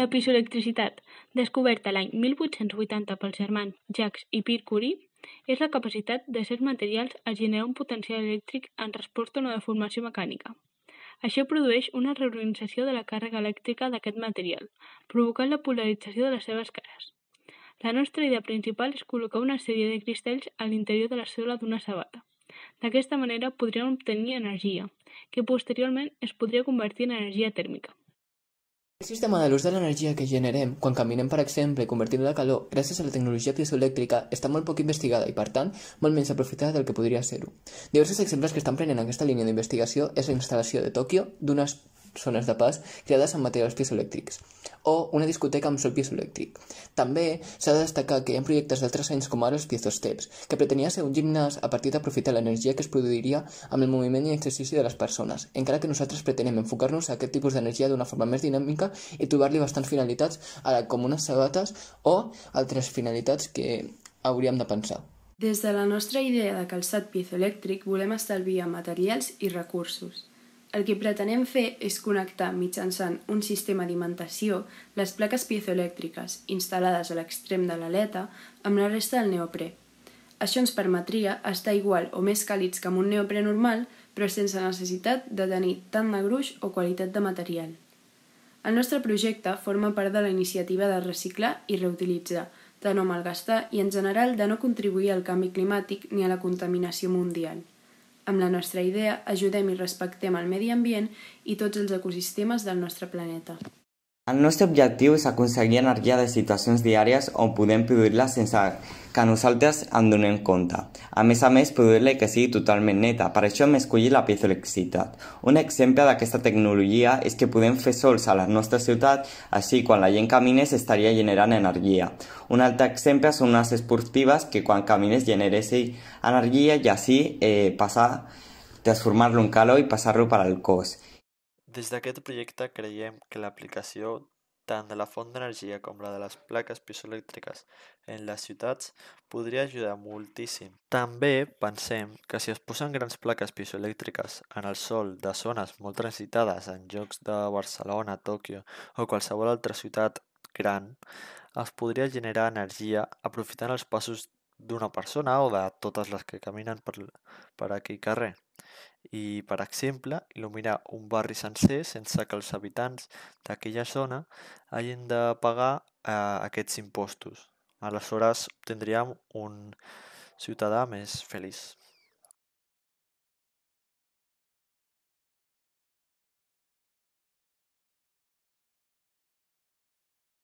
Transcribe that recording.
La pisoelectricitat, descoberta l'any 1880 pels germans Jacques i Pierre Curie, és la capacitat de certs materials a generar un potencial elèctric en resposta a una deformació mecànica. Això produeix una reorganització de la càrrega elèctrica d'aquest material, provocant la polarització de les seves cares. La nostra idea principal és col·locar una sèrie de cristalls a l'interior de la cèl·lula d'una sabata. D'aquesta manera podríem obtenir energia, que posteriorment es podria convertir en energia tèrmica. El sistema de l'ús de l'energia que generem quan caminem, per exemple, convertint la calor gràcies a la tecnologia piezoelèctrica està molt poc investigada i, per tant, molt menys aprofitada del que podria ser-ho. Diversos exemples que estan prenent aquesta línia d'investigació és la instal·lació de Tòquio d'unes zones de pas creades amb materials piezoelèctrics, o una discoteca amb sol piezoelèctric. També s'ha de destacar que hi ha projectes d'altres anys com ara els piezosteps, que pretenia ser un gimnàs a partir d'aprofitar l'energia que es produiria amb el moviment i exercici de les persones, encara que nosaltres pretenem enfocar-nos a aquest tipus d'energia d'una forma més dinàmica i trobar-li bastants finalitats ara com unes sabates o altres finalitats que hauríem de pensar. Des de la nostra idea de calçat piezoelèctric volem estalviar materials i recursos. El que pretenem fer és connectar mitjançant un sistema d'alimentació les plaques piezoelèctriques instal·lades a l'extrem de l'aleta amb la resta del neoprè. Això ens permetria estar igual o més càlids que amb un neoprè normal, però sense necessitat de tenir tant de gruix o qualitat de material. El nostre projecte forma part de la iniciativa de reciclar i reutilitzar, de no malgastar i, en general, de no contribuir al canvi climàtic ni a la contaminació mundial. Amb la nostra idea ajudem i respectem el medi ambient i tots els ecosistemes del nostre planeta. Nuestro objetivo es conseguir energía de situaciones diarias o podem produir sin sense que nosaltres en donem A mes a mes produir-la que sigui totalmente neta. Para eso me escollit la pieza piezoelectricitat. Un de esta tecnología es que podem fer sols a la nostra ciutat, així quan la gent camina estaría generant energia. Un altre exemple són esportivas esportives que cuando camines generessin energía y así eh, passar en calor y pasarlo para el cos. Des d'aquest projecte creiem que l'aplicació tant de la font d'energia com la de les plaques piezoelèctriques en les ciutats podria ajudar moltíssim. També pensem que si es posen grans plaques piezoelèctriques en el sol de zones molt transitades en llocs de Barcelona, Tòquio o qualsevol altra ciutat gran, es podria generar energia aprofitant els passos d'una persona o de totes les que caminen per, per aquell carrer. I, per exemple, il·luminar un barri sencer sense que els habitants d'aquella zona hagin de pagar eh, aquests impostos. Aleshores, obtindríem un ciutadà més feliç.